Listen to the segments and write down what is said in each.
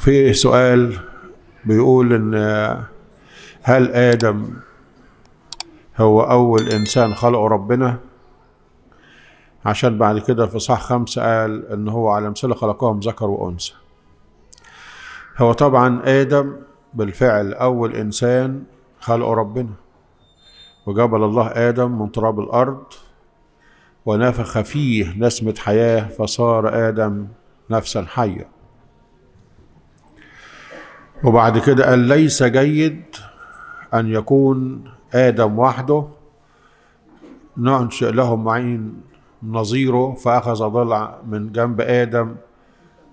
في سؤال بيقول ان آه، هل ادم هو اول انسان خلقه ربنا عشان بعد كده في صح خمسة قال ان هو على مثل خلقهم ذكر وانثى هو طبعا ادم بالفعل اول انسان خلقه ربنا وجبل الله ادم من تراب الارض ونفخ فيه نسمه حياه فصار ادم نفسا حيه وبعد كده قال ليس جيد أن يكون آدم وحده ننشئ لهم معين نظيره فأخذ ضلع من جنب آدم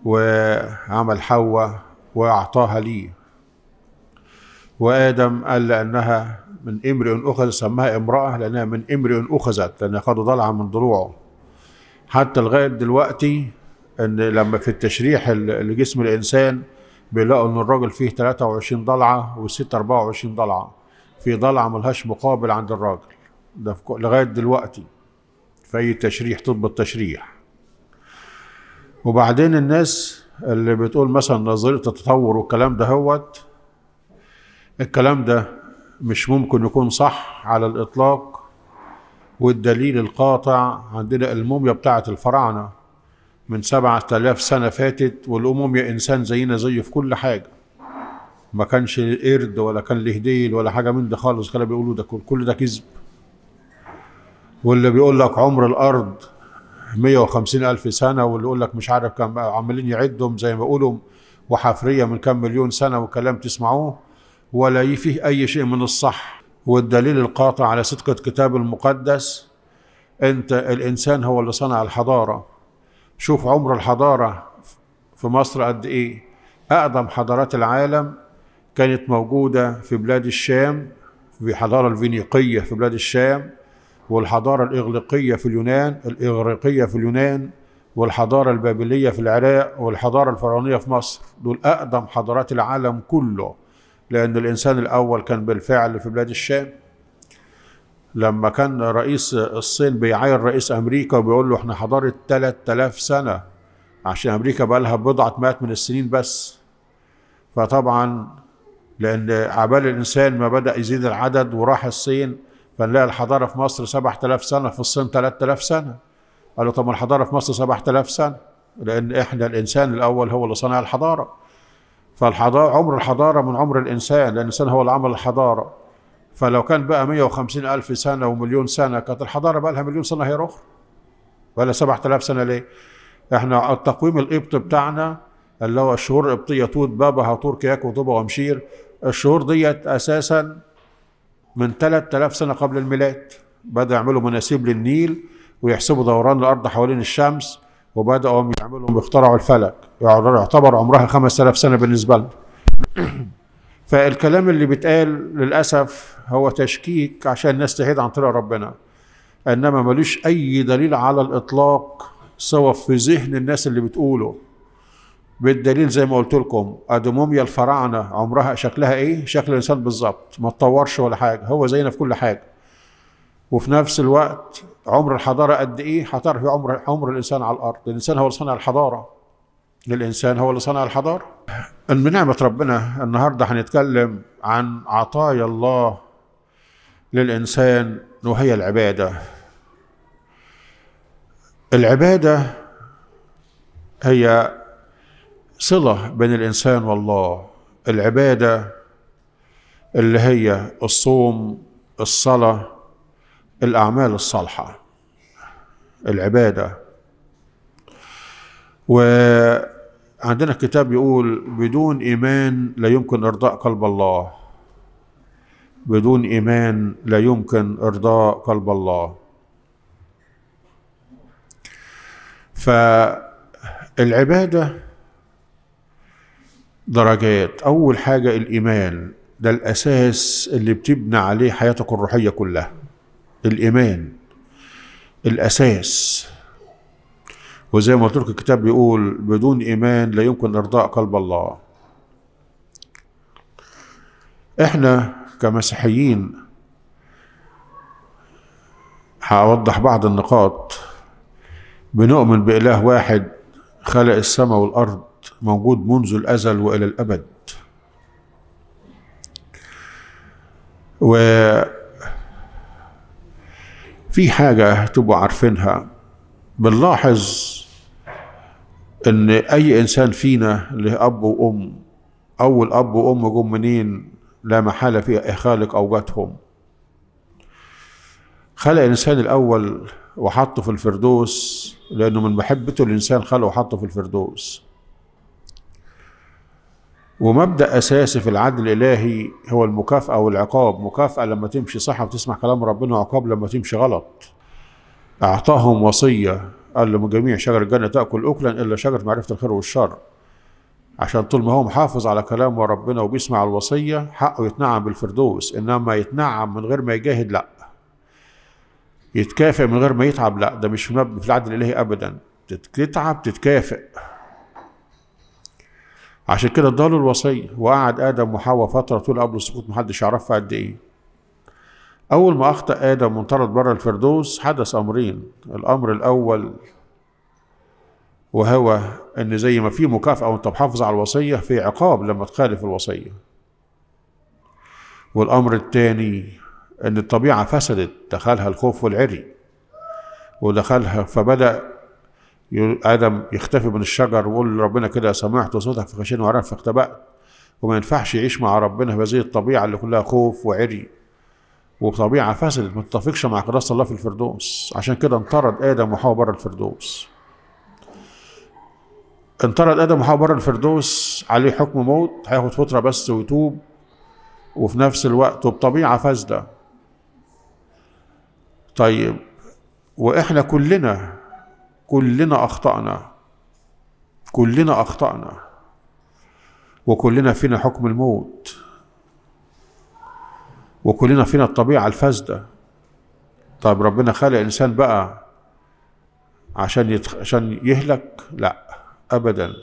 وعمل حواء وأعطاها لي وآدم قال لأنها من امرئ أخذ سماها امرأة لأنها من امرئ أخذت لأن أخذوا ضلعة من ضلوعه حتى لغاية دلوقتي إن لما في التشريح لجسم الإنسان بيلاقوا ان الراجل فيه 23 ضلعه والست 24 ضلعه في ضلعه ملهاش مقابل عند الراجل ده لغايه دلوقتي في اي تشريح طب التشريح وبعدين الناس اللي بتقول مثلا نظريه التطور والكلام ده هوت الكلام ده مش ممكن يكون صح على الاطلاق والدليل القاطع عندنا الموميا بتاعه الفراعنه من سبعة آلاف سنة فاتت والأمم يا إنسان زينا زيه في كل حاجة ما كانش قرد ولا كان له ديل ولا حاجة من ده خالص كانوا بيقولوا ده كل, كل ده كذب واللي بيقول لك عمر الأرض 150 ألف سنة واللي يقول لك مش عارف كم عمالين يعدهم زي ما بيقولوا وحفرية من كم مليون سنة وكلام تسمعوه ولا فيه أي شيء من الصح والدليل القاطع على صدقة الكتاب المقدس أنت الإنسان هو اللي صنع الحضارة شوف عمر الحضارة في مصر قد إيه أقدم حضارات العالم كانت موجودة في بلاد الشام في الحضارة الفينيقية في بلاد الشام والحضارة الإغريقية في اليونان الإغريقية في اليونان والحضارة البابلية في العراق والحضارة الفرعونية في مصر دول أقدم حضارات العالم كله لأن الإنسان الأول كان بالفعل في بلاد الشام لما كان رئيس الصين بيعاير رئيس امريكا وبيقول له احنا حضاره 3000 سنه عشان امريكا بقى لها بضعه مئات من السنين بس فطبعا لان عبال الانسان ما بدا يزيد العدد وراح الصين فنلاقي الحضاره في مصر 7000 سنه في الصين 3000 سنه قالوا طب ما الحضاره في مصر 7000 سنه لان احنا الانسان الاول هو اللي صنع الحضاره فالحضاره عمر الحضاره من عمر الانسان لان الانسان هو اللي عمل الحضاره فلو كان بقى 150 ألف سنة ومليون سنة كانت الحضارة بقى لها مليون سنة هي أخرى ولا 7000 سنة ليه؟ احنا التقويم القبطي بتاعنا اللي هو الشهور القبطية توت بابا هاتور كياك وطوبة ومشير الشهور ديت أساسا من 3000 سنة قبل الميلاد بدأوا يعملوا مناسيب للنيل ويحسبوا دوران الأرض حوالين الشمس وبدأوا يعملوا اخترعوا الفلك يعتبر عمرها 5000 سنة بالنسبة لنا فالكلام اللي بيتقال للأسف هو تشكيك عشان الناس تهيد عن طريق ربنا إنما ملوش أي دليل على الإطلاق سوى في ذهن الناس اللي بتقوله بالدليل زي ما قلت لكم ادوموميا الفراعنه عمرها شكلها ايه؟ شكل الانسان بالظبط ما اتطورش ولا حاجه هو زينا في كل حاجه وفي نفس الوقت عمر الحضاره قد ايه؟ هتعرف عمر عمر الانسان على الارض، الانسان هو صانع صنع الحضاره للإنسان هو اللي صنع الحضارة من نعمة ربنا النهاردة هنتكلم عن عطايا الله للإنسان وهي العبادة العبادة هي صلة بين الإنسان والله العبادة اللي هي الصوم الصلاة الأعمال الصالحة العبادة و عندنا كتاب يقول بدون إيمان لا يمكن إرضاء قلب الله بدون إيمان لا يمكن إرضاء قلب الله فالعبادة درجات أول حاجة الإيمان ده الأساس اللي بتبنى عليه حياتك الروحية كلها الإيمان الأساس وزي ما قلت لكم الكتاب بيقول بدون ايمان لا يمكن ارضاء قلب الله احنا كمسيحيين هاوضح بعض النقاط بنؤمن بإله واحد خلق السماء والأرض موجود منذ الأزل وإلى الأبد و في حاجة تبقوا عارفينها بنلاحظ ان اي انسان فينا له اب وام اول اب وام جم منين لا محاله في خالق اوجاتهم خلق الانسان الاول وحطه في الفردوس لانه من محبته الانسان خلقه وحطه في الفردوس ومبدا اساسي في العدل الالهي هو المكافاه والعقاب مكافاه لما تمشي صح وتسمع كلام ربنا وعقاب لما تمشي غلط اعطاهم وصيه قال له جميع شجر الجنة تأكل أكلا إلا شجرة معرفة الخير والشر عشان طول ما هو محافظ على كلام ربنا وبيسمع الوصية حقه يتنعم بالفردوس إنما يتنعم من غير ما يجاهد لأ يتكافئ من غير ما يتعب لأ ده مش في العدل الإلهي أبدا تتعب تتكافئ عشان كده اداله الوصية وقعد آدم وحواء فترة طول قبل السقوط محدش يعرفها قد إيه أول ما أخطأ آدم وانطرد بره الفردوس حدث أمرين الأمر الأول وهو أن زي ما في مكافأة وأنت محافظ على الوصية في عقاب لما تخالف الوصية والأمر الثاني أن الطبيعة فسدت دخلها الخوف والعري ودخلها فبدأ آدم يختفي من الشجر ويقول ربنا كده سمعت صوتك فخشينا وعرفت فاختبأت وما ينفعش يعيش مع ربنا بهذه الطبيعة اللي كلها خوف وعري وبطبيعه فسدت ما تتفقش مع قداسه الله في الفردوس عشان كده انطرد ادم وحواء بره الفردوس انطرد ادم وحواء بره الفردوس عليه حكم موت هياخد فتره بس ويتوب وفي نفس الوقت وبطبيعه فاسده طيب واحنا كلنا كلنا اخطانا كلنا اخطانا وكلنا فينا حكم الموت وكلنا فينا الطبيعة الفاسدة طيب ربنا خلق الإنسان بقى عشان يتخ... عشان يهلك لا أبدا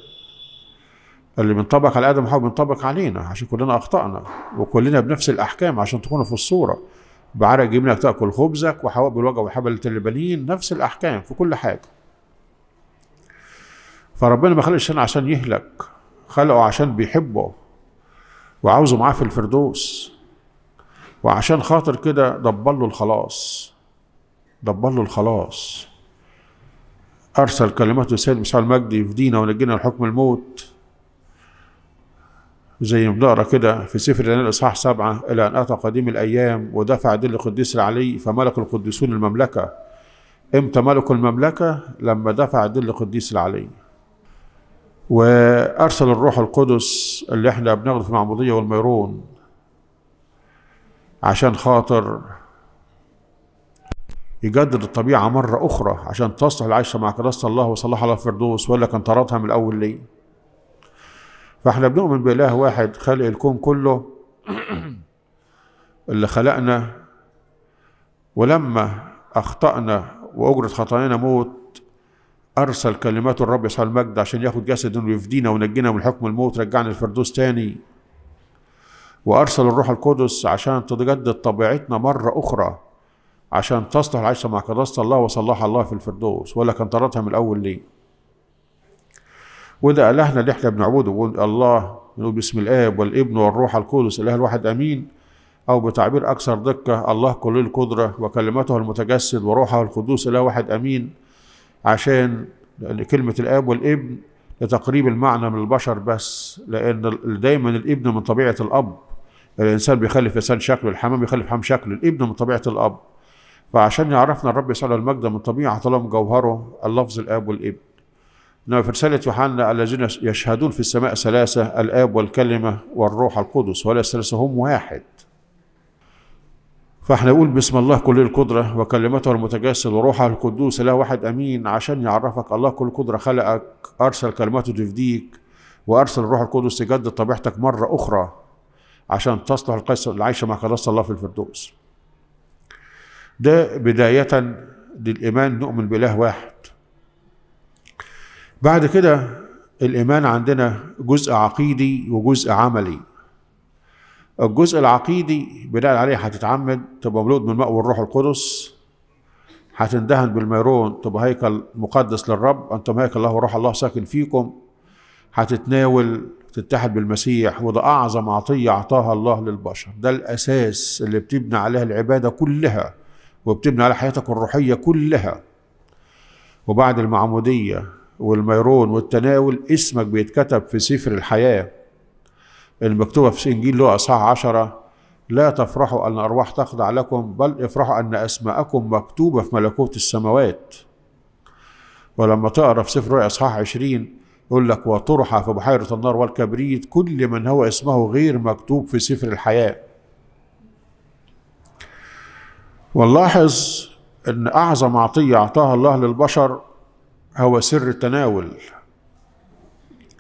اللي بينطبق على آدم هو بينطبق علينا عشان كلنا أخطأنا وكلنا بنفس الأحكام عشان تكونوا في الصورة بعرق جبنك تأكل خبزك وحواء بالوجع وحبلة البنين نفس الأحكام في كل حاجة فربنا ما خلقش عشان يهلك خلقه عشان بيحبه وعاوزه معاه في الفردوس وعشان خاطر كده دبر له الخلاص دبر له الخلاص أرسل كلمته السيد المجدي المجد يفدينا ونجينا حكم الموت زي ما بنقرا كده في سفر دانيال الاصحاح سبعه الى ان اتى قديم الايام ودفع دين القديس العلي فملك القديسون المملكه امتى ملك المملكه لما دفع دين القديس العلي وارسل الروح القدس اللي احنا بناخده في المعموديه والميرون عشان خاطر يجدد الطبيعة مرة أخرى عشان تصلح العيشة مع كراسة الله وصلاح على الفردوس ولا كان طردها من الأول ليه فاحنا بنؤمن بإله واحد خلق الكون كله اللي خلقنا ولما أخطأنا وأجرة خطايانا موت أرسل كلمات الرب يسوع المجد عشان ياخد جسد ويفدينا ونجينا من حكم الموت رجعنا الفردوس تاني وأرسل الروح القدس عشان تجدد طبيعتنا مرة أخرى عشان تصلح العيشه مع قداسة الله وصلاح الله في الفردوس ولا كان طردها من الأول ليه وده إلهنا اللي احنا بنعبده الله بنقول باسم الآب والابن والروح القدس الإله الواحد أمين أو بتعبير أكثر دقة الله كل القدرة وكلمته المتجسد وروحه القدوس إله واحد أمين عشان كلمة الآب والابن لتقريب المعنى من البشر بس لأن دايما الابن من طبيعة الأب الانسان بيخلف انسان شكله الحمام بيخلف حمام شكله الابن من طبيعه الاب فعشان يعرفنا الرب يسأل المجد من طبيعه طالما جوهره اللفظ الاب والابن انما في رساله يوحنا الذين يشهدون في السماء ثلاثه الاب والكلمه والروح القدس ولا الثلاثه هم واحد فاحنا نقول بسم الله كل القدرة وكلمته المتجسد وروحه القدوس لا واحد أمين عشان يعرفك الله كل قدرة خلقك أرسل كلمته تفديك وأرسل الروح القدس تجدد طبيعتك مرة أخرى عشان تصلح القصة العيشة مع خلاص الله في الفردوس ده بداية للإيمان نؤمن بإله واحد بعد كده الإيمان عندنا جزء عقيدي وجزء عملي الجزء العقيدي بناء عليه هتتعمد تبقى مولود من ماء والروح القدس هتندهن بالميرون تبقى هيكل مقدس للرب أنتم هيكل الله وروح الله ساكن فيكم هتتناول تتحد بالمسيح وده أعظم عطية أعطاها الله للبشر ده الأساس اللي بتبني عليها العبادة كلها وبتبني على حياتك الروحية كلها وبعد المعمودية والميرون والتناول اسمك بيتكتب في سفر الحياة المكتوبة في إنجيل لوقا اصحاح 10 لا تفرحوا أن الارواح تخضع لكم بل افرحوا أن أسماءكم مكتوبة في ملكوت السماوات ولما تقرا في سفر رؤيا اصحاح 20 يقول لك وطرح في بحيرة النار والكبريت كل من هو اسمه غير مكتوب في سفر الحياة ونلاحظ أن أعظم عطية أعطاها الله للبشر هو سر التناول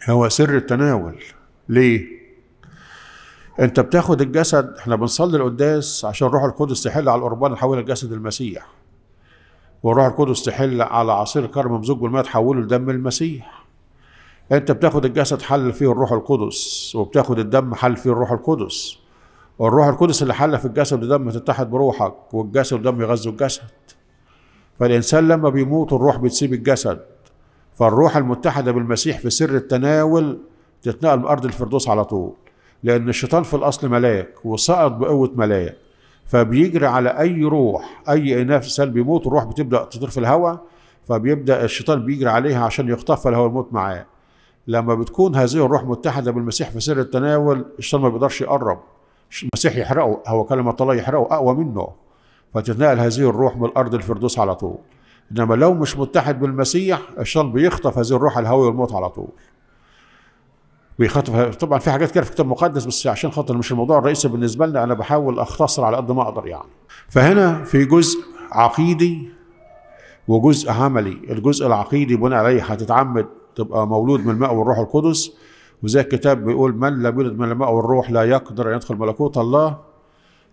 هو سر التناول ليه؟ أنت بتاخد الجسد إحنا بنصلي القداس عشان روح القدس تحل على القربان تحول الجسد المسيح والروح القدس تحل على عصير الكرم ممزوج بالماء تحوله لدم المسيح انت بتاخد الجسد حل فيه الروح القدس وبتاخد الدم حل فيه الروح القدس والروح القدس اللي حل في الجسد دم تتحد بروحك والجسد دم يغذي الجسد فالانسان لما بيموت الروح بتسيب الجسد فالروح المتحده بالمسيح في سر التناول تتنقل من ارض الفردوس على طول لان الشيطان في الاصل ملاك وسقط بقوه ملاك فبيجري على اي روح اي انسان بيموت الروح بتبدا تطير في الهواء فبيبدا الشيطان بيجري عليها عشان يخطفها لو يموت معاه لما بتكون هذه الروح متحده بالمسيح في سر التناول الشيطان ما بيقدرش يقرب المسيح يحرقه هو كلمه الله يحرقه اقوى منه فتتنقل هذه الروح من الارض الفردوس على طول انما لو مش متحد بالمسيح الشيطان بيخطف هذه الروح الهوى والموت على طول بيخطف طبعا في حاجات كده في الكتاب المقدس بس عشان خاطر مش الموضوع الرئيسي بالنسبه لنا انا بحاول اختصر على قد ما اقدر يعني فهنا في جزء عقيدي وجزء عملي الجزء العقيدي بناء عليه هتتعمد تبقى مولود من الماء والروح القدس وزي الكتاب بيقول من لم يولد من الماء والروح لا يقدر ان يدخل ملكوت الله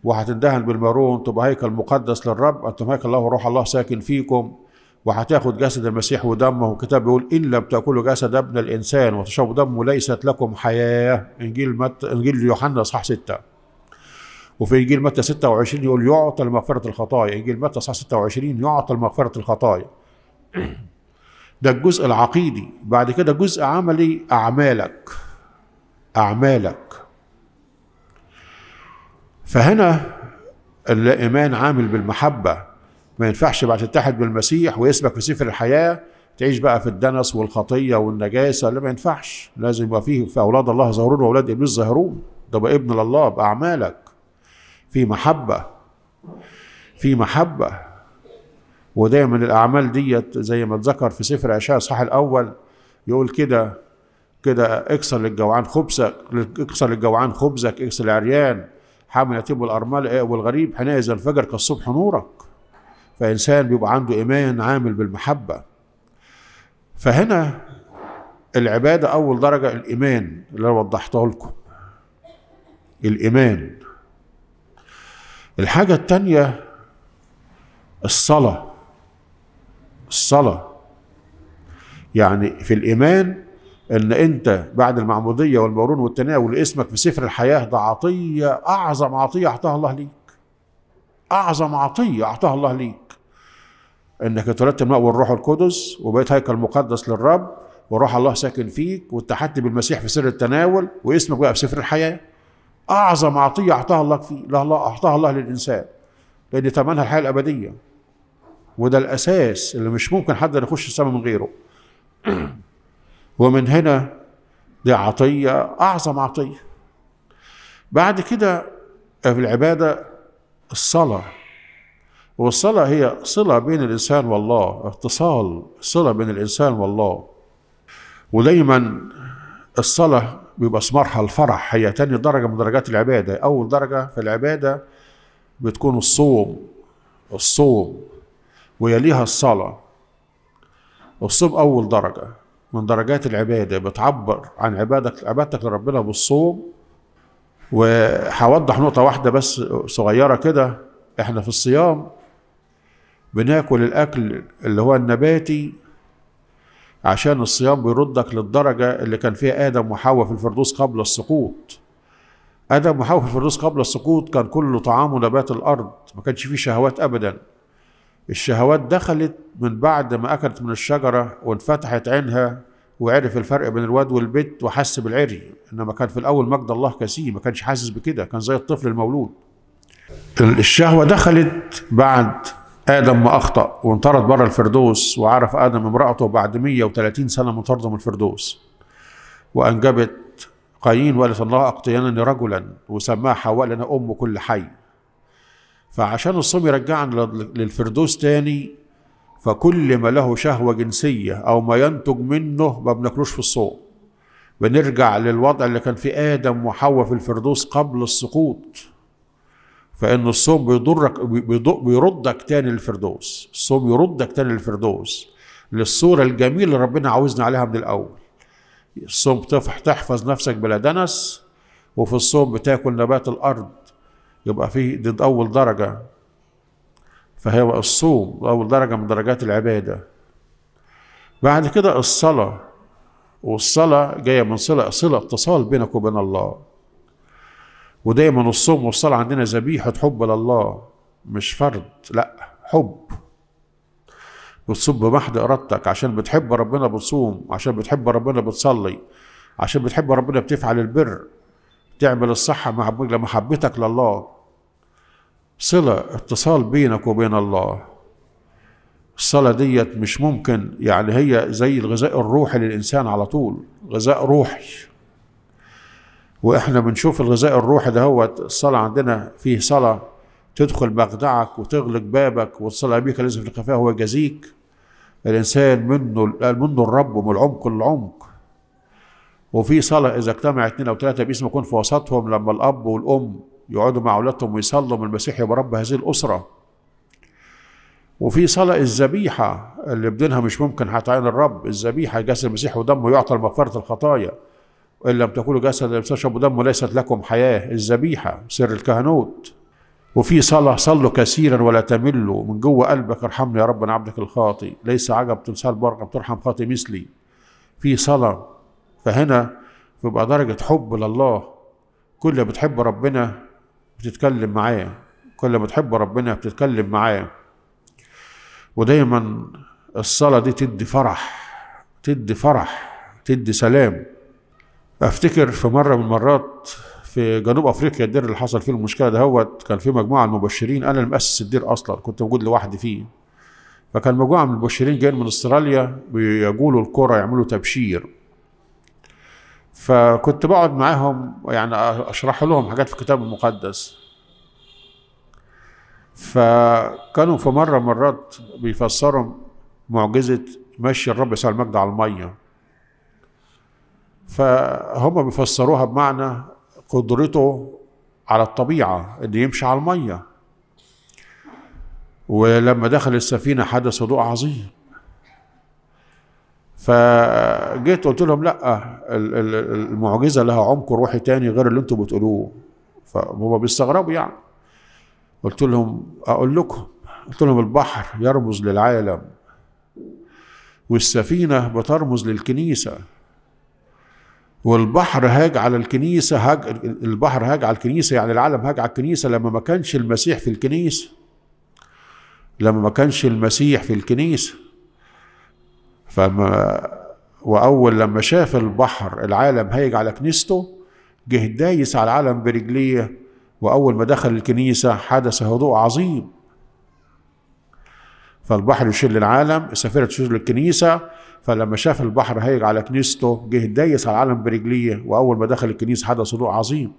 وهتندهن بالمارون تبقى هيكل مقدس للرب انتم هيكل الله وروح الله ساكن فيكم وهتاخد جسد المسيح ودمه والكتاب بيقول ان لم تاكلوا جسد ابن الانسان وتشربوا دمه ليست لكم حياه انجيل مت... انجيل يوحنا اصحاح 6 وفي انجيل متى 26 يقول يعطى لمغفره الخطايا انجيل متى اصحاح 26 يعطى لمغفره الخطايا ده الجزء العقيدي بعد كده جزء عملي أعمالك أعمالك فهنا الإيمان عامل بالمحبة ما ينفعش بعد تتحد بالمسيح ويسبك في سفر الحياة تعيش بقى في الدنس والخطية والنجاسة لا ما ينفعش لازم يبقى فيه في أولاد الله ظاهرون وأولاد إبليس ظاهرون ده بقى ابن لله بأعمالك في محبة في محبة ودايما الاعمال ديت زي ما اتذكر في سفر اشعياء الصح الاول يقول كده كده اكسر للجوعان خبزك اكسر للجوعان خبزك اكسر العريان يتيب يتيم الارمل إيه والغريب حينئذ الفجر كالصبح نورك فانسان بيبقى عنده ايمان عامل بالمحبه فهنا العباده اول درجه الايمان اللي انا وضحته لكم الايمان الحاجه الثانيه الصلاه الصلاة يعني في الإيمان ان انت بعد المعموديه والمورون والتناول اسمك في سفر الحياه ده عطيه اعظم عطيه اعطاها الله ليك اعظم عطيه اعطاها الله ليك انك اتولدت الماء والروح القدس وبقيت هيكل مقدس للرب وروح الله ساكن فيك واتحدت بالمسيح في سر التناول واسمك بقى في سفر الحياه اعظم عطيه اعطاها الله فيه لا الله اعطاها الله للانسان لان ثمنها الحياه الابديه وده الأساس اللي مش ممكن حد يخش السماء من غيره ومن هنا دي عطية أعظم عطية بعد كده في العبادة الصلاة والصلاة هي صلة بين الإنسان والله اتصال صلة بين الإنسان والله ودايما الصلاة بيبقى اسمارها الفرح هي تاني درجة من درجات العبادة أول درجة في العبادة بتكون الصوم الصوم ويليها الصلاة الصوم أول درجة من درجات العبادة بتعبر عن عبادك عبادتك لربنا بالصوم وهوضح نقطة واحدة بس صغيرة كده احنا في الصيام بناكل الأكل اللي هو النباتي عشان الصيام بيردك للدرجة اللي كان فيها آدم وحواء في الفردوس قبل السقوط آدم وحواء في الفردوس قبل السقوط كان كل طعامه نبات الأرض ما كانش فيه شهوات أبدا الشهوات دخلت من بعد ما أكلت من الشجرة وانفتحت عينها وعرف الفرق بين الواد والبت وحس بالعري إنما كان في الأول مجد الله كسيه ما كانش حاسس بكده كان زي الطفل المولود الشهوة دخلت بعد آدم ما أخطأ وانطرد بره الفردوس وعرف آدم امرأته بعد 130 سنة منطرده من الفردوس وأنجبت قايين وقالت الله أقتينني رجلا وسماها حواء لنا أم كل حي فعشان الصوم يرجعنا للفردوس تاني فكل ما له شهوة جنسية أو ما ينتج منه ما بناكلوش في الصوم بنرجع للوضع اللي كان فيه آدم وحواء في الفردوس قبل السقوط فإن الصوم بيضرك بيردك تاني للفردوس الصوم يردك تاني للفردوس للصورة الجميلة اللي ربنا عاوزنا عليها من الأول الصوم تحفظ نفسك بلا دنس وفي الصوم بتاكل نبات الأرض يبقى في ضد أول درجة فهو الصوم أول درجة من درجات العبادة بعد كده الصلاة والصلاة جاية من صلة صلة اتصال بينك وبين الله ودايما الصوم والصلاة عندنا ذبيحة حب لله مش فرد لا حب بتصوم بمحض إرادتك عشان بتحب ربنا بتصوم عشان بتحب ربنا بتصلي عشان بتحب ربنا بتفعل البر تعمل الصحة مع محبتك لله صلة اتصال بينك وبين الله الصلاة ديت مش ممكن يعني هي زي الغذاء الروحي للإنسان على طول غذاء روحي وإحنا بنشوف الغذاء الروحي ده هو الصلاة عندنا فيه صلاة تدخل مخدعك وتغلق بابك والصلاة بيك الذي في الخفاء هو جزيك الإنسان منه منه الرب ومن العمق للعمق وفي صلاة إذا اجتمع اثنين أو ثلاثة باسم يكون في وسطهم لما الأب والأم يقعدوا مع أولادهم ويصلوا من المسيح يبقى رب هذه الأسرة وفي صلاة الذبيحة اللي بدونها مش ممكن هتعين الرب الذبيحة جسد المسيح ودمه يعطى لمغفرة الخطايا إن لم تكونوا جسد المسيح ودمه ليست لكم حياة الذبيحة سر الكهنوت وفي صلاة صلوا كثيرا ولا تملوا من جوه قلبك ارحمني يا رب عبدك الخاطي ليس عجب تنسال بركة ترحم خاطي مثلي في صلاة فهنا بيبقى درجة حب لله كل ما بتحب ربنا بتتكلم معايا كل ما بتحب ربنا بتتكلم معايا ودايما الصلاة دي تدي فرح تدي فرح تدي سلام افتكر في مرة من المرات في جنوب افريقيا الدير اللي حصل فيه المشكله دهوت كان في مجموعه من المبشرين انا اللي الدير اصلا كنت موجود لوحدي فيه فكان مجموعه من المبشرين جايين من استراليا بيجولوا الكرة يعملوا تبشير فكنت بقعد معاهم يعني اشرح لهم حاجات في الكتاب المقدس فكانوا في مره مرات بيفسروا معجزه مشي الرب يسوع المجد على الميه فهم بيفسروها بمعنى قدرته على الطبيعه ان يمشي على الميه ولما دخل السفينه حدث هدوء عظيم فجيت قلت لهم لا المعجزه لها عمق روحي تاني غير اللي انتم بتقولوه فهم بيستغربوا يعني قلت لهم اقول لكم قلت لهم البحر يرمز للعالم والسفينه بترمز للكنيسه والبحر هاج على الكنيسة هاج البحر هاج على الكنيسة يعني العالم هاج على الكنيسة لما ما كانش المسيح في الكنيسة لما ما كانش المسيح في الكنيسة فما واول لما شاف البحر العالم هايج على كنيسته جه دايس على العالم برجليه واول ما دخل الكنيسه حدث هدوء عظيم فالبحر يشيل العالم السفيره تشيل الكنيسه فلما شاف البحر هايج على كنيسته جه دايس على العالم برجليه واول ما دخل الكنيسه حدث هدوء عظيم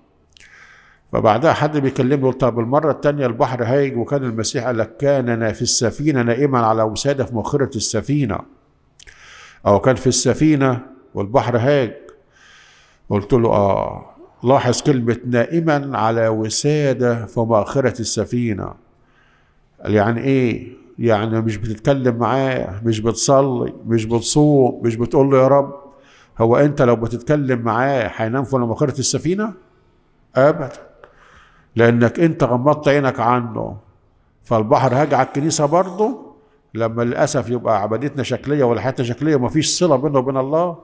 فبعدها حد بيكلمني يقول طب المرة التانية البحر هايج وكان المسيح قال لك كان أنا في السفينة نائما على وسادة في مؤخرة السفينة أو كان في السفينة والبحر هاج قلت له آه لاحظ كلمة نائما على وسادة في مأخرة السفينة قال يعني إيه؟ يعني مش بتتكلم معاه مش بتصلي مش بتصوم مش بتقول له يا رب هو أنت لو بتتكلم معاه هينام في مأخرة السفينة؟ أبدا لأنك أنت غمضت عينك عنه فالبحر هاج على الكنيسة برضه لما للاسف يبقى عبادتنا شكليه ولا حتى شكليه وما فيش صله بينه وبين الله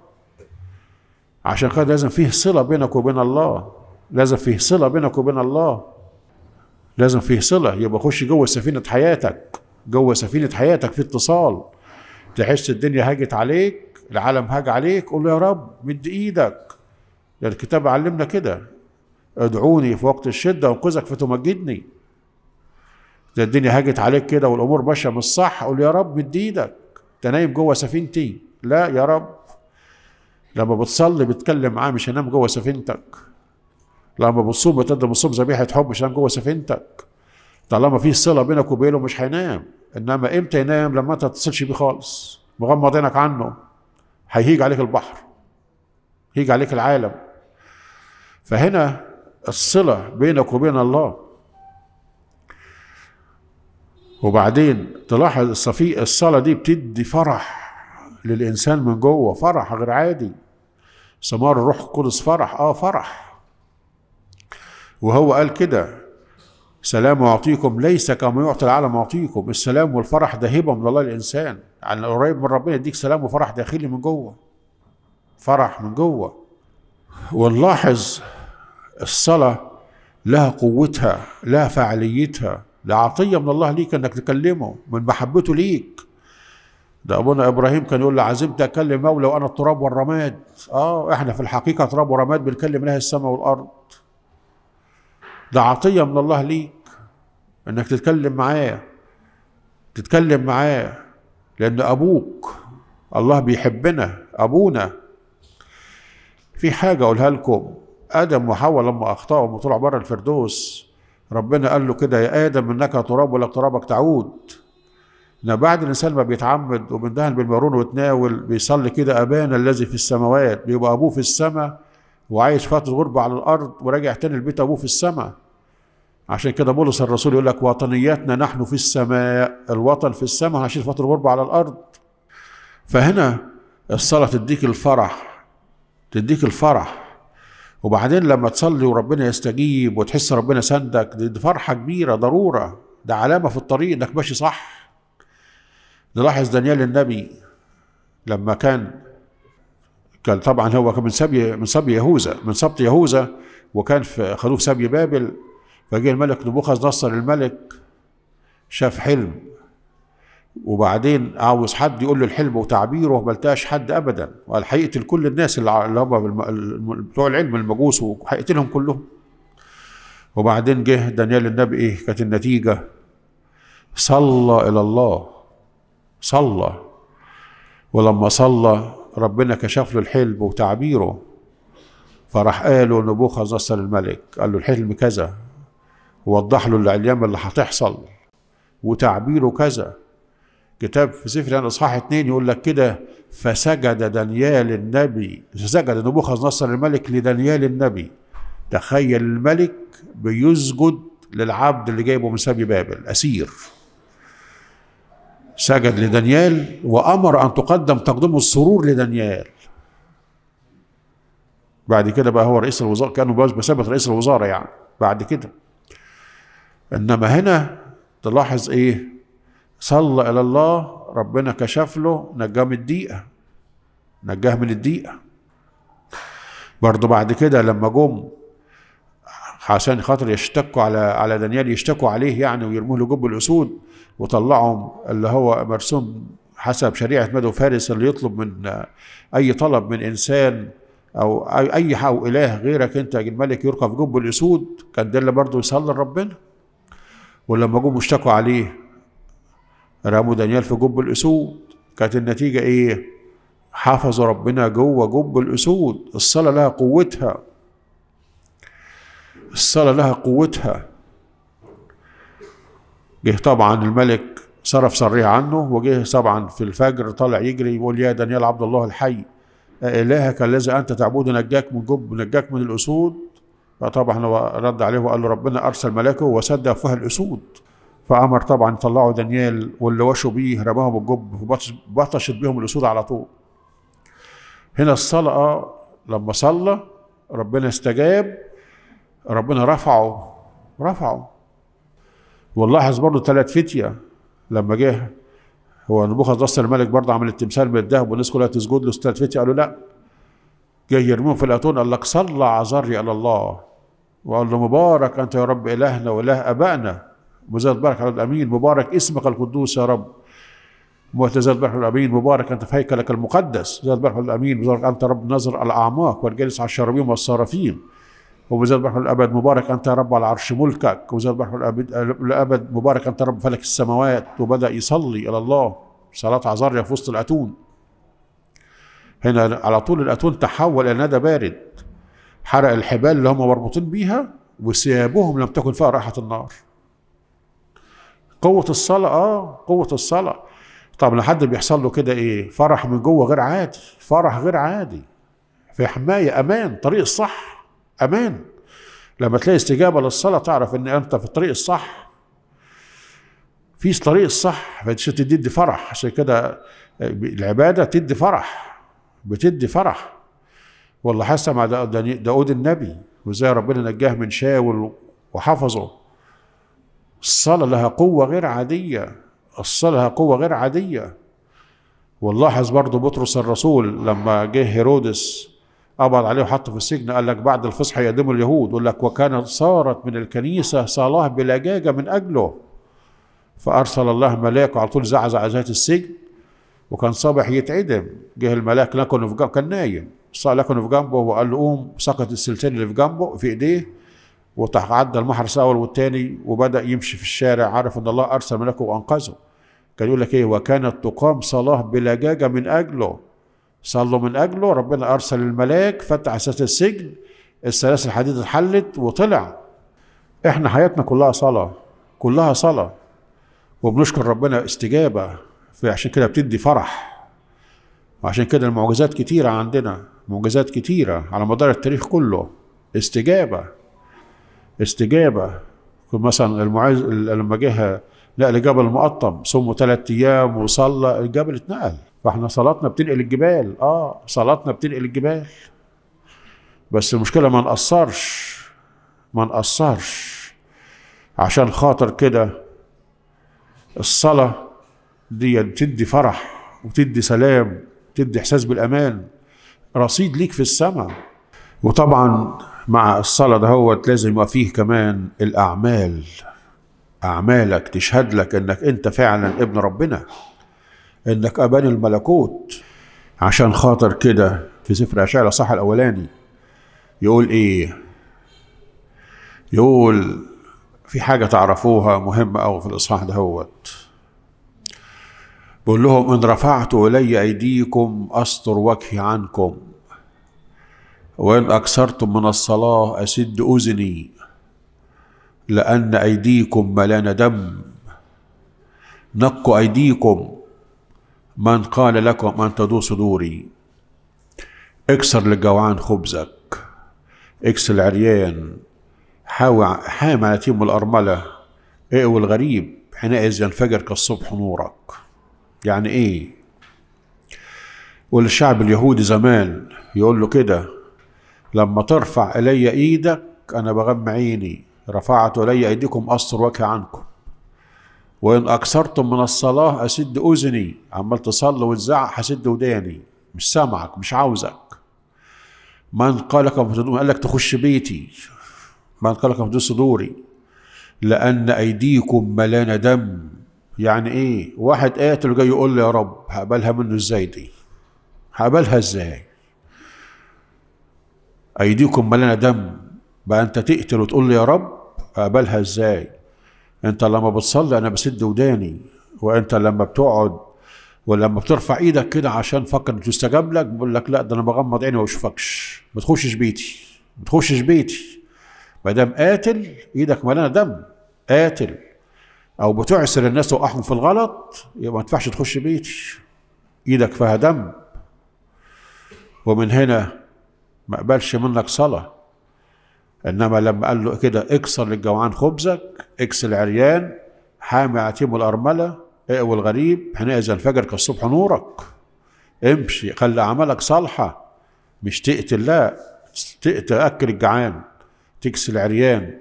عشان كده لازم فيه صله بينك وبين الله لازم فيه صله بينك وبين الله لازم فيه صله يبقى خش جوه سفينه حياتك جوه سفينه حياتك في اتصال تحس الدنيا هاجت عليك العالم هاج عليك قول له يا رب مد ايدك الكتاب علمنا كده ادعوني في وقت الشده انقذك فتمجدني ده الدنيا هاجت عليك كده والامور ماشيه مش صح اقول يا رب مد ايدك انت نايم جوه سفينتي لا يا رب لما بتصلي بتكلم معاه مش هنام جوه سفينتك لما بتصوم بتقدم الصوم ذبيحه حب مش هنام جوه سفينتك طالما في صله بينك وبينه مش هينام انما امتى ينام لما انت تتصلش بيه خالص مغمض عينك عنه هيهيج عليك البحر هيجي عليك العالم فهنا الصله بينك وبين الله وبعدين تلاحظ الصفي الصلاة دي بتدي فرح للإنسان من جوه فرح غير عادي ثمار الروح القدس فرح آه فرح وهو قال كده سلام أعطيكم ليس كما يعطي العالم أعطيكم السلام والفرح ده هبة من الله الإنسان عن يعني قريب من ربنا يديك سلام وفرح داخلي من جوه فرح من جوه ونلاحظ الصلاة لها قوتها لها فعاليتها ده عطية من الله ليك انك تكلمه من محبته ليك ده ابونا ابراهيم كان يقول عزمت اكلم مولى وانا التراب والرماد اه احنا في الحقيقه تراب ورماد بنكلم له السماء والارض ده عطيه من الله ليك انك تتكلم معاه تتكلم معاه لان ابوك الله بيحبنا ابونا في حاجه اقولها لكم ادم وحواء لما اخطاوا وطلعوا بره الفردوس ربنا قال له كده يا ادم انك تراب ولا ترابك تعود ان بعد الانسان ما بيتعمد وبندهن بالمارون وتناول بيصلي كده ابانا الذي في السماوات بيبقى ابوه في السماء وعايش فتره غربه على الارض وراجع تاني البيت ابوه في السماء عشان كده بولس الرسول يقول لك وطنيتنا نحن في السماء الوطن في السماء عشان فتره غربه على الارض فهنا الصلاه تديك الفرح تديك الفرح وبعدين لما تصلي وربنا يستجيب وتحس ربنا سندك دي فرحة كبيرة ضرورة ده علامة في الطريق انك ماشي صح نلاحظ دانيال النبي لما كان كان طبعا هو كان من سبي من سبي يهوذا من سبط يهوذا وكان في خدوه في سبي بابل فجه الملك نبوخذ نصر الملك شاف حلم وبعدين عاوز حد يقول له الحلم وتعبيره ما لقاش حد ابدا وقال هيقتل كل الناس اللي هم بتوع العلم المجوس وهيقتلهم كلهم وبعدين جه دانيال النبي ايه كانت النتيجه صلى الى الله صلى ولما صلى ربنا كشف له الحلم وتعبيره فراح قاله نبوخذ نصر الملك قال له الحلم كذا ووضح له الايام اللي هتحصل وتعبيره كذا كتاب في سفر يعني اصحاح اثنين يقول لك كده فسجد دانيال النبي سجد نبوخذ نصر الملك لدانيال النبي تخيل الملك بيسجد للعبد اللي جايبه من سبي بابل اسير سجد لدانيال وامر ان تقدم تقديم السرور لدانيال بعد كده بقى هو رئيس الوزراء كانوا بسبب رئيس الوزاره يعني بعد كده انما هنا تلاحظ ايه صلى إلى الله ربنا كشف له نجاه من الضيقة نجاه من الضيقة برضه بعد كده لما جم عشان خاطر يشتكوا على على دانيال يشتكوا عليه يعني ويرموه له جب الاسود وطلعهم اللي هو مرسوم حسب شريعه مدو فارس اللي يطلب من اي طلب من انسان او اي او اله غيرك انت يا الملك يرقى في جب الاسود كان ده اللي برضه يصلي لربنا ولما جم اشتكوا عليه رموا دانيال في جب الاسود كانت النتيجه ايه حافظ ربنا جوه جب الاسود الصلاه لها قوتها الصلاه لها قوتها جه طبعا الملك صرف صريح عنه وجه طبعا في الفجر طالع يجري يقول يا دانيال عبد الله الحي إلهك الذي أنت تعبده نجاك من جب نجاك من الأسود فطبعا هو رد عليه وقال له ربنا أرسل ملكه وسد أفواه الأسود فامر طبعا طلعوا دانيال واللي وشوا بيه رماهم الجب بطشت بيهم الاسود على طول هنا الصلاه لما صلى ربنا استجاب ربنا رفعه رفعه ونلاحظ برضه ثلاث فتيه لما جه هو نبوخذ نصر الملك برضه عمل التمثال من الذهب والناس كلها تسجد له ثلاث فتيه قالوا لا جاي يرميهم في الاتون قال لك صلى عذري على الله وقال له مبارك انت يا رب الهنا واله ابائنا مزاد بارك على الأمين مبارك اسمك القدوس يا رب معتزات على الأمين مبارك أنت في هيكلك المقدس زاد على الأمين مبارك أنت رب نظر الأعماق والجالس على الشرابيم والصرافين وزاد بحر الأبد مبارك أنت يا رب على عرش ملكك وزاد بحر الأبد, الأبد مبارك أنت رب فلك السماوات وبدأ يصلي إلى الله صلاة عزاريا في وسط الأتون هنا على طول الأتون تحول إلى ندى بارد حرق الحبال اللي هم مربوطين بيها وثيابهم لم تكن فيها رائحة النار قوة الصلاة اه قوة الصلاة طب لحد بيحصل له كده ايه فرح من جوه غير عادي فرح غير عادي في حماية امان طريق الصح امان لما تلاقي استجابة للصلاة تعرف ان انت في الطريق الصح في طريق الصح فدي تدي فرح عشان كده آه، العبادة تدي فرح بتدي فرح والله حاسة مع داود النبي وازاي ربنا نجاه من شاول وحفظه الصلاة لها قوة غير عادية الصلاة لها قوة غير عادية ولاحظ برضه بطرس الرسول لما جه هيرودس قبض عليه وحطه في السجن قال لك بعد الفصح يقدموا اليهود يقول لك وكانت صارت من الكنيسة صلاة بلجاجة من أجله فأرسل الله ملاكه على طول زعزع ذات السجن وكان صبح يتعدم جه الملاك لكن في جنبه كان نايم صار لكن في جنبه وقال له قوم سقط السلسلة اللي في جنبه في إيديه وتعدى المحرس الاول والثاني وبدا يمشي في الشارع عارف ان الله ارسل ملكه وانقذه كان يقول لك ايه وكانت تقام صلاه بلجاجه من اجله صلوا من اجله ربنا ارسل الملاك فتح اساس السجن السلاسل الحديد اتحلت وطلع احنا حياتنا كلها صلاه كلها صلاه وبنشكر ربنا استجابه فعشان كده بتدي فرح وعشان كده المعجزات كتيره عندنا معجزات كتيره على مدار التاريخ كله استجابه استجابه مثلا المعز لما جه نقل جبل مقطم صوموا ثلاث ايام وصلى الجبل اتنقل فاحنا صلاتنا بتنقل الجبال اه صلاتنا بتنقل الجبال بس المشكله ما نقصرش ما نقصرش عشان خاطر كده الصلاه دي بتدي فرح وتدي سلام تدي احساس بالامان رصيد ليك في السماء وطبعا مع الصلاة دهوت لازم يبقى فيه كمان الأعمال أعمالك تشهد لك إنك أنت فعلا ابن ربنا إنك أبان الملكوت عشان خاطر كده في سفر أشعياء الأصحاح الأولاني يقول إيه؟ يقول في حاجة تعرفوها مهمة أوي في الإصحاح دهوت بقول لهم إن رفعت إلي أيديكم أستر وجهي عنكم وإن أكثرتم من الصلاة أسد أذني لأن أيديكم ملان دم نقوا أيديكم من قال لكم أن تدوس صدوري اكسر للجوعان خبزك اكسر العريان حام على تيم الأرملة اقوى الغريب حينئذ ينفجر كالصبح نورك يعني ايه والشعب اليهودي زمان يقول له كده لما ترفع إلي إيدك أنا بغم عيني رفعت إلي أيديكم أستر وجهي عنكم وإن أكثرتم من الصلاة أسد أذني عمال تصلي وتزعق هسد وداني مش سامعك مش عاوزك من قالك قال لك تخش بيتي من قالك لك صدوري لأن أيديكم ملانة دم يعني إيه واحد قاتل جاي يقول لي يا رب هقبلها منه إزاي دي هقبلها إزاي ايديكم مليانه دم بقى انت تقتل وتقول لي يا رب اقبلها ازاي انت لما بتصلي انا بسد وداني وانت لما بتقعد ولما بترفع ايدك كده عشان فكر تستجاب لك بقول لك لا ده انا بغمض عيني وما بشوفكش ما تخشش بيتي ما تخشش بيتي ما دام قاتل ايدك مليانه دم قاتل او بتعسر الناس توقعهم في الغلط يبقى ما ينفعش تخش بيتي ايدك فيها دم ومن هنا ما قبلش منك صلاة إنما لما قال له كده اكسر للجوعان خبزك اكس العريان حامي عتيم الأرملة اقوى الغريب حينئذ الفجر كالصبح نورك امشي خلي عملك صالحة مش تقتل لا تأكل الجعان تكس العريان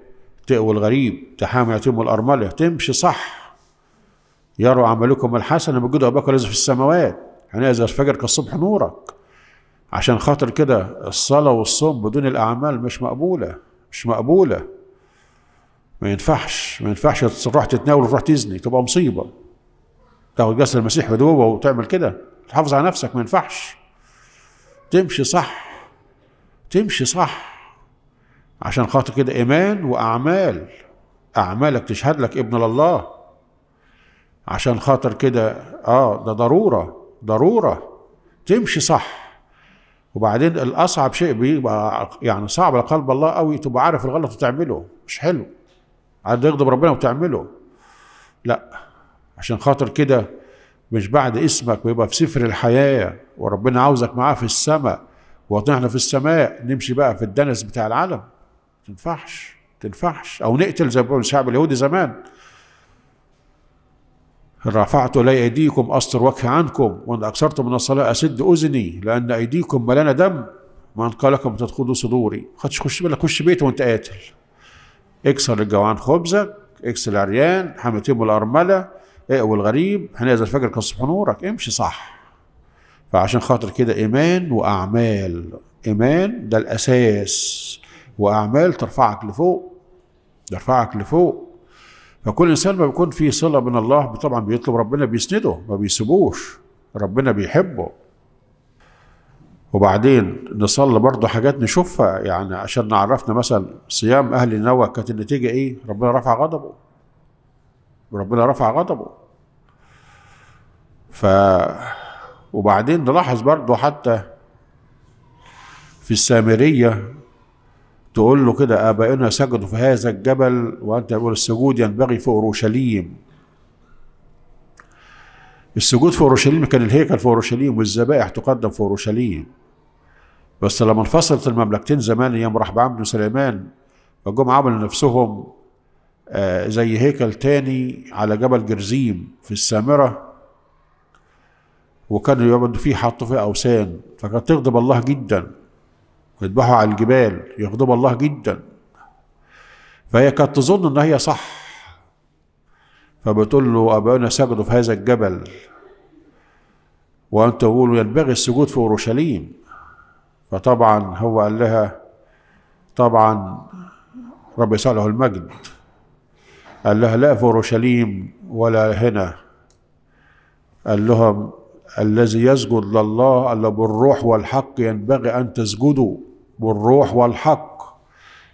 تقوى الغريب تحامي يتم الأرملة تمشي صح يروا عملكم الحسن موجود أباك لازم في السماوات حينئذ الفجر كالصبح نورك عشان خاطر كده الصلاة والصوم بدون الأعمال مش مقبولة مش مقبولة ما ينفعش ما ينفعش تروح تتناول وتروح تزني تبقى مصيبة تاخد جسد المسيح بدوبة وتعمل كده تحافظ على نفسك ما ينفعش تمشي صح تمشي صح عشان خاطر كده إيمان وأعمال أعمالك تشهد لك ابن لله عشان خاطر كده آه ده ضرورة ضرورة تمشي صح وبعدين الاصعب شيء بيبقى يعني صعب على قلب الله قوي تبقى عارف الغلط وتعمله مش حلو عاد يغضب ربنا وتعمله لا عشان خاطر كده مش بعد اسمك ويبقى في سفر الحياه وربنا عاوزك معاه في السماء واحنا في السماء نمشي بقى في الدنس بتاع العالم تنفعش تنفعش او نقتل زي الشعب اليهودي زمان إن رفعت لي أيديكم أستر وجهي عنكم وإن أكثرت من الصلاة أسد أذني لأن أيديكم ملانة دم من قال لكم تدخلوا صدوري خدش خش بالك خش بيت وأنت قاتل اكسر الجوعان خبزك اكسر العريان حمتهم طيب الأرملة اقوى الغريب هنزل الفجر كصبح نورك امشي صح فعشان خاطر كده إيمان وأعمال إيمان ده الأساس وأعمال ترفعك لفوق ترفعك لفوق فكل انسان ما بيكون فيه صله من الله طبعا بيطلب ربنا بيسنده ما بيسيبوش ربنا بيحبه وبعدين نصلي برضه حاجات نشوفها يعني عشان عرفنا مثلا صيام اهل النوى كانت النتيجه ايه؟ ربنا رفع غضبه ربنا رفع غضبه ف وبعدين نلاحظ برضه حتى في السامريه تقول له كده آبائنا سجدوا في هذا الجبل وأنت تقول السجود ينبغي في أورشليم السجود في أورشليم كان الهيكل في أورشليم والذبائح تقدم في أورشليم بس لما انفصلت المملكتين زمان أيام رحبعام بن سليمان فجم عملوا نفسهم آه، زي هيكل تاني على جبل جرزيم في السامرة وكانوا يبدو فيه حطوا فيه أوثان فكانت تغضب الله جداً ويذبحوا على الجبال يغضب الله جدا فهي كانت تظن ان هي صح فبتقول له أبونا سجدوا في هذا الجبل وانت تقول ينبغي السجود في اورشليم فطبعا هو قال لها طبعا رب يسأله المجد قال لها لا في اورشليم ولا هنا قال لهم الذي يسجد لله الا بالروح والحق ينبغي ان تسجدوا بالروح والحق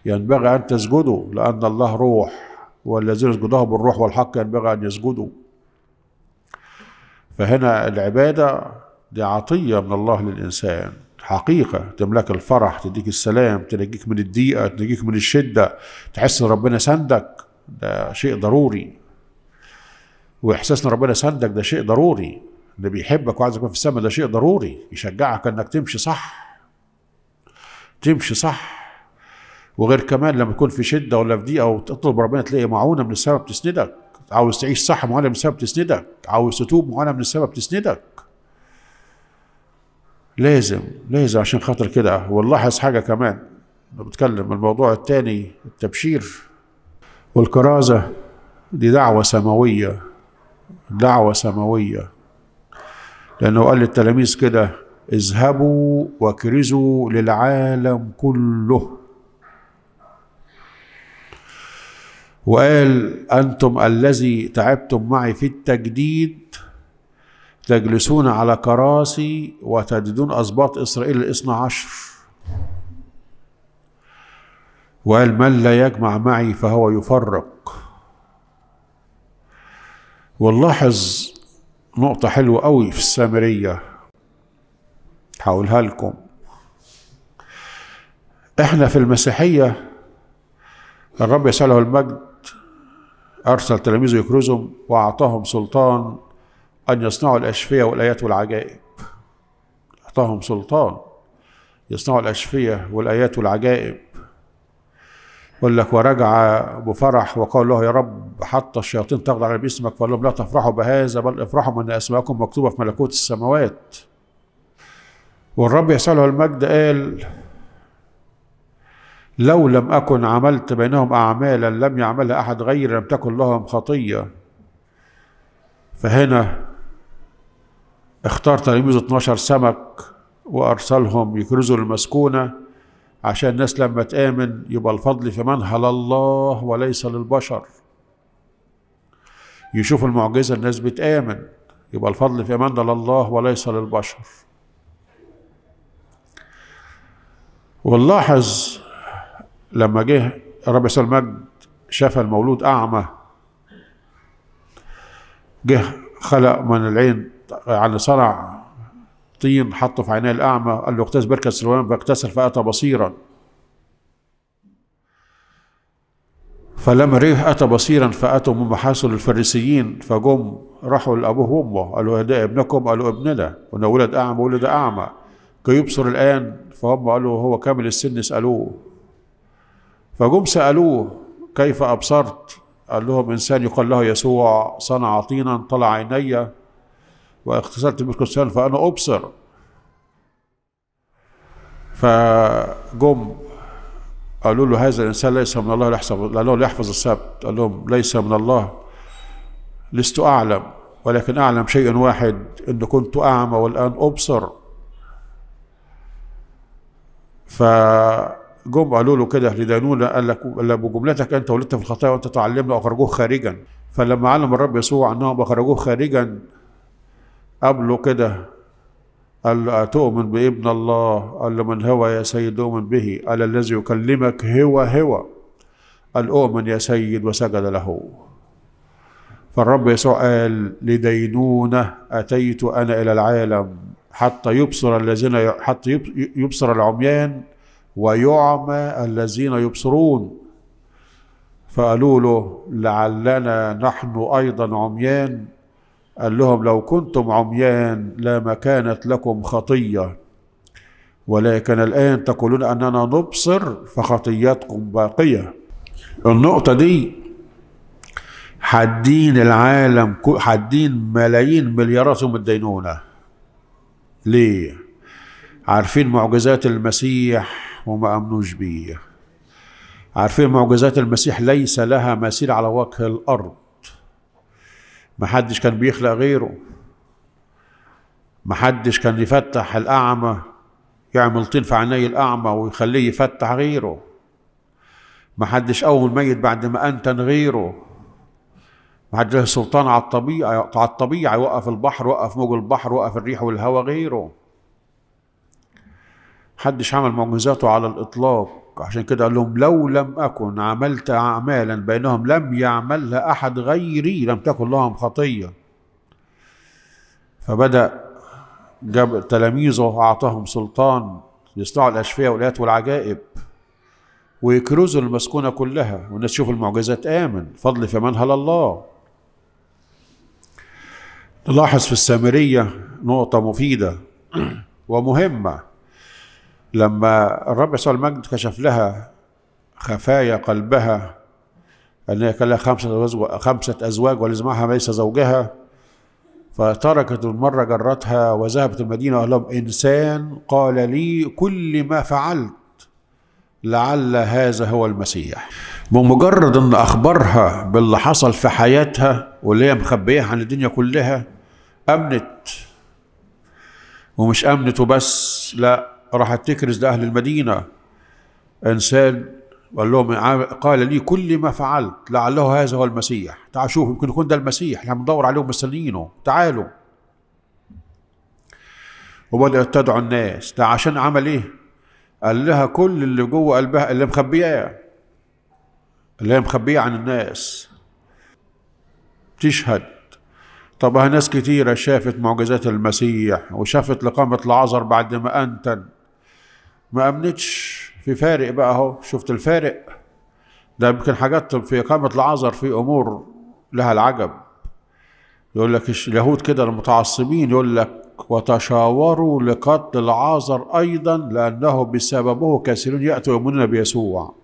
ينبغي ان تسجدوا لان الله روح والذين يسجدوه بالروح والحق ينبغي ان يسجدوا فهنا العباده دي عطيه من الله للانسان حقيقه تملك الفرح تديك السلام تنجيك من الضيقه تنجيك من الشده تحس ان ربنا سندك ده شيء ضروري واحساس ان ربنا سندك ده شيء ضروري اللي بيحبك وعايز يكون في السماء ده شيء ضروري يشجعك انك تمشي صح تمشي صح وغير كمان لما تكون في شده ولا في ضيقه وتطلب ربنا تلاقي معونه من السماء بتسندك عاوز تعيش صح معونه من السماء بتسندك عاوز تتوب معونه من السماء بتسندك لازم لازم عشان خاطر كده ونلاحظ حاجه كمان بتكلم الموضوع الثاني التبشير والكرازه دي دعوه سماويه دعوه سماويه لأنه قال للتلاميذ كده اذهبوا واكرزوا للعالم كله وقال أنتم الذي تعبتم معي في التجديد تجلسون على كراسي وتجدون أسباط إسرائيل الاثنى عشر وقال من لا يجمع معي فهو يفرق ونلاحظ نقطة حلوة قوي في السامرية هقولها لكم احنا في المسيحية الرب يسأله المجد أرسل تلاميذه يكرزهم وأعطاهم سلطان أن يصنعوا الأشفية والآيات والعجائب أعطاهم سلطان يصنعوا الأشفية والآيات والعجائب يقول لك ورجع بفرح وقال له يا رب حتى الشياطين تغضى على باسمك فقال لهم لا تفرحوا بهذا بل افرحوا ان اسماءكم مكتوبه في ملكوت السماوات والرب يسأل له المجد قال لو لم أكن عملت بينهم أعمالا لم يعملها أحد غير لم تكن لهم خطية فهنا اختار تلاميذ 12 سمك وأرسلهم يكرزوا المسكونة عشان الناس لما تآمن يبقى الفضل في منها لله وليس للبشر يشوف المعجزة الناس بتآمن يبقى الفضل في أمان لله وليس للبشر ونلاحظ لما جه الرب يسوع المجد شاف المولود أعمى جه خلق من العين يعني صنع طين حطه في عينيه الأعمى قال له اغتسل بركة سلوان فاغتسل فأتى بصيرا فلما ريح أتى بصيرا فأتوا من محاصل الفريسيين فجم راحوا لأبوه وأمه قالوا ده ابنكم قالوا ابننا قلنا ولد أعمى ولد أعمى كي يبصر الآن فهم قالوا هو كامل السن اسألوه فجم سألوه كيف أبصرت قال لهم إنسان يقال له يسوع صنع طينا طلع عيني واغتسلت بالكسيان فأنا أبصر فجم قالوا له هذا الإنسان ليس من الله ليحفظ لأنه ليحفظ السبت قال لهم ليس من الله لست أعلم ولكن أعلم شيء واحد أن كنت أعمى والآن أبصر فقم قالوا له كده لدانونا قال لك بجملتك أنت ولدت في الخطايا وأنت تعلمنا أخرجوه خارجا فلما علم الرب يسوع أنهم أخرجوه خارجا قبله كده قال له أتؤمن بابن الله قال له من هو يا سيد أؤمن به قال الذي يكلمك هو هو قال أؤمن يا سيد وسجد له فالرب يسوع قال لدينونة أتيت أنا إلى العالم حتى يبصر الذين حتى يبصر العميان ويعمى الذين يبصرون فقالوا له لعلنا نحن أيضا عميان قال لهم لو كنتم عميان لما كانت لكم خطية ولكن الآن تقولون أننا نبصر فخطياتكم باقية النقطة دي حدين العالم حدين ملايين ملياراتهم الدينونة ليه؟ عارفين معجزات المسيح وما أمنوش بيه عارفين معجزات المسيح ليس لها مثيل على وجه الأرض محدش كان بيخلق غيره محدش كان يفتح الأعمى يعمل طين في عيني الأعمى ويخليه يفتح غيره محدش قوم الميت بعد ما أنتن غيره محدش له سلطان على الطبيعة على الطبيعة يوقف البحر وقف موج البحر وقف الريح والهواء غيره محدش عمل معجزاته على الإطلاق عشان كده قال لهم لو لم أكن عملت أعمالا بينهم لم يعملها أحد غيري لم تكن لهم خطية فبدأ جاب تلاميذه أعطاهم سلطان يصنعوا الأشفية والآيات والعجائب ويكرزوا المسكونة كلها والناس تشوف المعجزات آمن فضل منها لله نلاحظ في السامرية نقطة مفيدة ومهمة لما الرب يسوع المجد كشف لها خفايا قلبها أن هي كان لها خمسة أزواج خمسة أزواج ولازم معها ليس زوجها فتركت المرة جرتها وذهبت المدينة وقال لهم إنسان قال لي كل ما فعلت لعل هذا هو المسيح بمجرد ان اخبرها باللي حصل في حياتها واللي هي مخبيها عن الدنيا كلها امنت ومش امنت وبس لا راحت تكرز لأهل المدينة إنسان قال لهم قال لي كل ما فعلت لعله هذا هو المسيح تعال شوف يمكن يكون ده المسيح احنا بندور عليهم مستنيينه تعالوا وبدأت تدعو الناس ده عشان عمل ايه قال لها كل اللي جوه قلبها اللي مخبياه اللي هي مخبيه عن الناس تشهد طب ناس كتيرة شافت معجزات المسيح وشافت لقامة العذر بعد ما أنتن ما امنتش في فارق بقى اهو شفت الفارق ده يمكن حاجات في إقامة العذر في أمور لها العجب يقول لك اليهود كده المتعصبين يقول لك وتشاوروا لقتل العازر أيضا لأنه بسببه كثيرون يأتوا يؤمنون بيسوع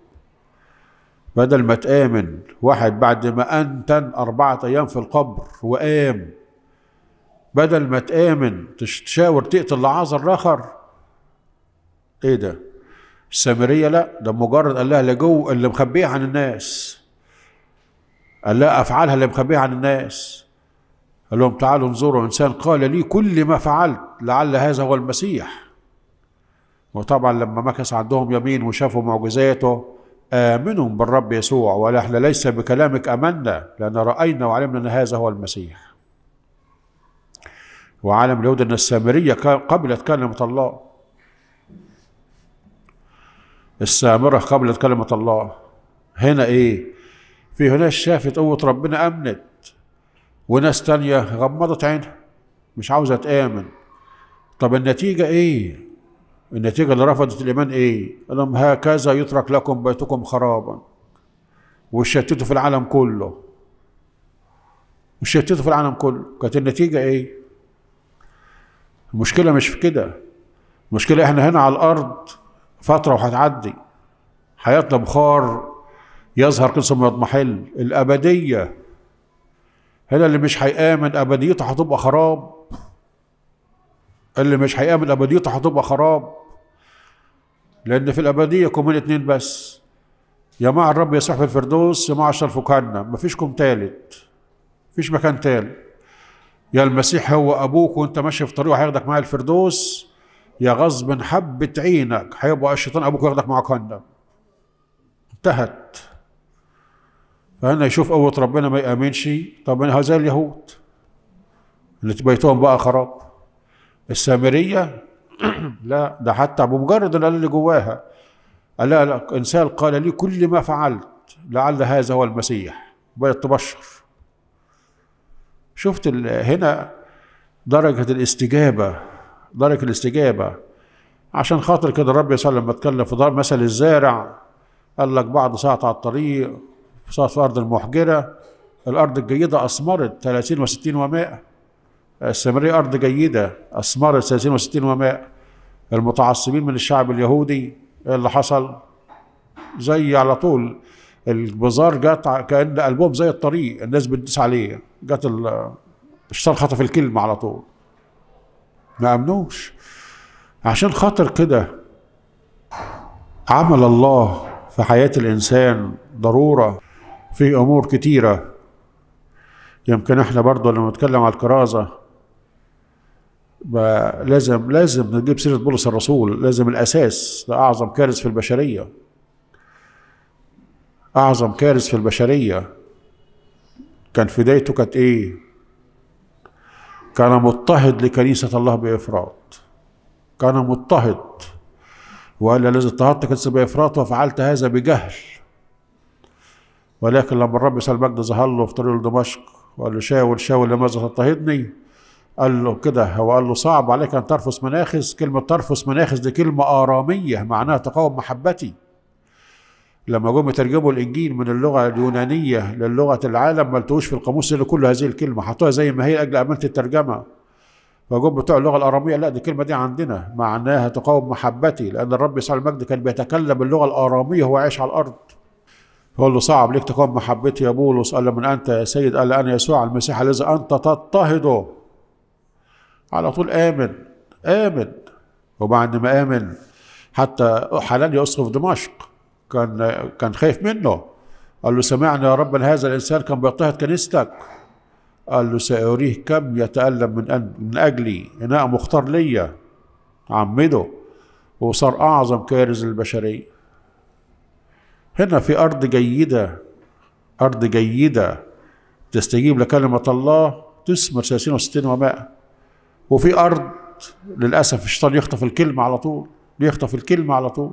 بدل ما تآمن واحد بعد ما أنتن أربعة أيام في القبر وقام بدل ما تآمن تشاور تقتل العازر الآخر ايه ده السامريه لا ده مجرد قال لها لجوه اللي مخبيه عن الناس قال لها افعالها اللي مخبيه عن الناس قال لهم تعالوا انظروا انسان قال لي كل ما فعلت لعل هذا هو المسيح وطبعا لما مكث عندهم يمين وشافوا معجزاته آمنوا بالرب يسوع احنا ليس بكلامك أمنا لأن رأينا وعلمنا أن هذا هو المسيح وعلم اليهود أن السامرية قبلت كلمة الله السامرة قبلت كلمة الله هنا إيه في هنا شافت قوة ربنا أمنت وناس تانية غمضت عينها مش عاوزة تآمن طب النتيجة إيه النتيجة اللي رفضت الإيمان إيه لهم هكذا يترك لكم بيتكم خرابا وشتتوا في العالم كله وشتتوا في العالم كله كانت النتيجة إيه المشكلة مش في كده المشكلة إحنا هنا على الأرض فترة وهتعدي حياتنا بخار يظهر كل ثم يضمحل الأبدية هنا اللي مش هيآمن أبديته هتبقى خراب اللي مش هيآمن أبديته هتبقى خراب لأن في الأبدية كومين اتنين بس يا مع الرب يسوع في الفردوس يا مع أشرف وكهنم مفيش كوم تالت مفيش مكان تالت يا المسيح هو أبوك وأنت ماشي في طريقه هياخدك معاه الفردوس يا غصب حبة عينك هيبقى الشيطان أبوك ياخدك معك كندا انتهت فهنا يشوف قوة ربنا ما يأمنش طب أنا هذا اليهود اللي بيتهم بقى خراب السامرية لا ده حتى بمجرد ان اللي جواها لا لا انسان قال لي كل ما فعلت لعل هذا هو المسيح بدات تبشر شفت هنا درجة الاستجابة درك الاستجابة عشان خاطر كده الرب يسوع لما اتكلم في ضرب مثل الزارع قال لك بعد ساعة على الطريق ساعة في أرض المحجرة الأرض الجيدة أثمرت 30 و60 و100 السامرية أرض جيدة أثمرت 30 و60 و100 المتعصبين من الشعب اليهودي إيه اللي حصل زي على طول البزار جت كأن قلبهم زي الطريق الناس بتدوس عليه جت الشيطان خطف الكلمة على طول ما امنوش عشان خاطر كده عمل الله في حياة الإنسان ضرورة في أمور كتيرة يمكن احنا برضو لما نتكلم على الكرازة لازم لازم نجيب سيرة بولس الرسول لازم الأساس ده أعظم كارث في البشرية أعظم كارث في البشرية كان في بدايته كانت إيه؟ كان مضطهد لكنيسة الله بإفراط كان مضطهد وقال الذي اضطهدت كنيسة بإفراط وفعلت هذا بجهل ولكن لما الرب يسأل مجد ظهر له في طريق دمشق وقال له شاول شاول لماذا تضطهدني؟ قال له كده هو قال له صعب عليك ان ترفس مناخس كلمه ترفس مناخس دي كلمه اراميه معناها تقاوم محبتي لما جم يترجموا الانجيل من اللغه اليونانيه للغه العالم ما لقوش في القاموس اللي كله هذه الكلمه حطوها زي ما هي لاجل امانه الترجمه فجم بتوع اللغه الاراميه لا دي الكلمه دي عندنا معناها تقاوم محبتي لان الرب يسوع المجد كان بيتكلم اللغه الاراميه وهو عايش على الارض فقال له صعب ليك تقاوم محبتي يا بولس قال له من انت يا سيد قال انا يسوع المسيح الذي انت تضطهده على طول امن امن وبعد ما امن حتى حنانيا اسقف دمشق كان كان خايف منه قال له سمعنا يا رب ان هذا الانسان كان بيضطهد كنيستك قال له سأريه كم يتألم من من أجلي إناء مختار ليا عمده وصار أعظم كارز البشرية هنا في أرض جيدة أرض جيدة تستجيب لكلمة الله تثمر 60 و وماء وفي أرض للأسف الشيطان يخطف الكلمة على طول يخطف الكلمة على طول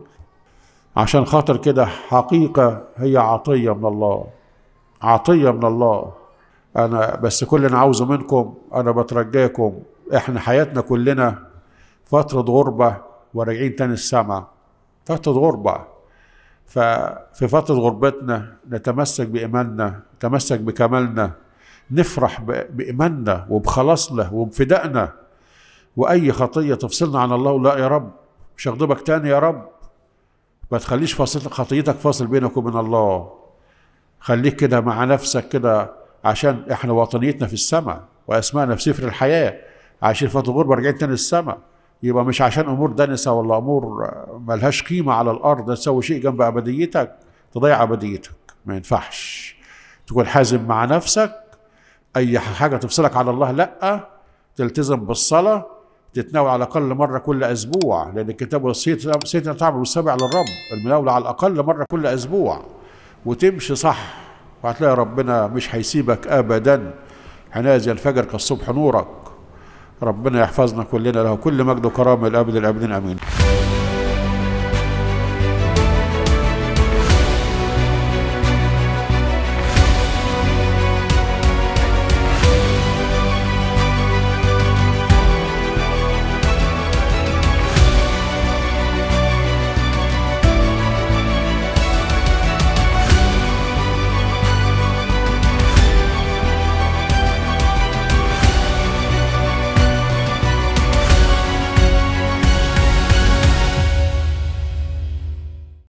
عشان خاطر كده حقيقة هي عطية من الله عطية من الله أنا بس كل اللي عاوزه منكم أنا بترجاكم إحنا حياتنا كلنا فترة غربة وراجعين تاني السما فترة غربة ففي فترة غربتنا نتمسك بإيماننا نتمسك بكمالنا نفرح بإيماننا وبخلاصنا وبفدائنا وأي خطية تفصلنا عن الله لا يا رب مش هغضبك تاني يا رب ما تخليش فاصل خطيتك فاصل بينك وبين الله خليك كده مع نفسك كده عشان احنا وطنيتنا في السماء واسمائنا في سفر الحياه عايشين فتره غربه رجعت تاني السماء يبقى مش عشان امور دنسه ولا امور ملهاش قيمه على الارض تسوي شيء جنب ابديتك تضيع ابديتك ما ينفعش تكون حازم مع نفسك اي حاجه تفصلك على الله لا تلتزم بالصلاه تتناول على الاقل مره كل اسبوع لان الكتاب والصيت سيدنا تعمل السبع للرب المناوله على الاقل مره كل اسبوع وتمشي صح وهتلاقي ربنا مش هيسيبك ابدا هنازل الفجر كالصبح نورك ربنا يحفظنا كلنا له كل مجد وكرامه الابد الابدين امين